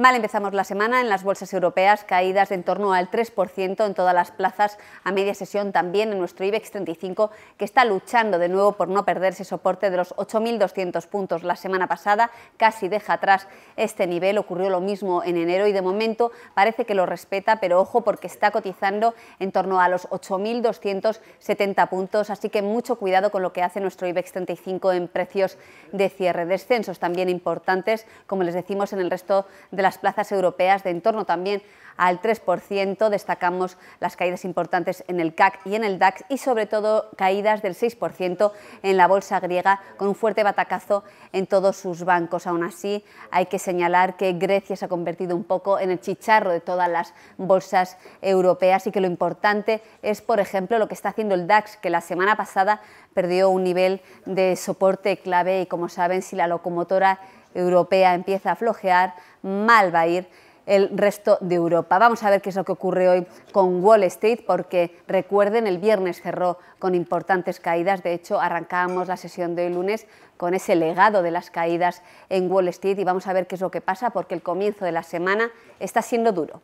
Mal empezamos la semana en las bolsas europeas, caídas en torno al 3% en todas las plazas, a media sesión también en nuestro IBEX 35, que está luchando de nuevo por no perderse soporte de los 8.200 puntos la semana pasada, casi deja atrás este nivel, ocurrió lo mismo en enero y de momento parece que lo respeta, pero ojo porque está cotizando en torno a los 8.270 puntos, así que mucho cuidado con lo que hace nuestro IBEX 35 en precios de cierre. Descensos también importantes, como les decimos, en el resto de las las plazas europeas de en torno también al 3%. Destacamos las caídas importantes en el CAC y en el DAX y sobre todo caídas del 6% en la bolsa griega con un fuerte batacazo en todos sus bancos. Aún así, hay que señalar que Grecia se ha convertido un poco en el chicharro de todas las bolsas europeas y que lo importante es, por ejemplo, lo que está haciendo el DAX, que la semana pasada perdió un nivel de soporte clave y, como saben, si la locomotora europea empieza a flojear, mal va a ir el resto de Europa. Vamos a ver qué es lo que ocurre hoy con Wall Street, porque recuerden, el viernes cerró con importantes caídas. De hecho, arrancamos la sesión de hoy lunes con ese legado de las caídas en Wall Street y vamos a ver qué es lo que pasa, porque el comienzo de la semana está siendo duro.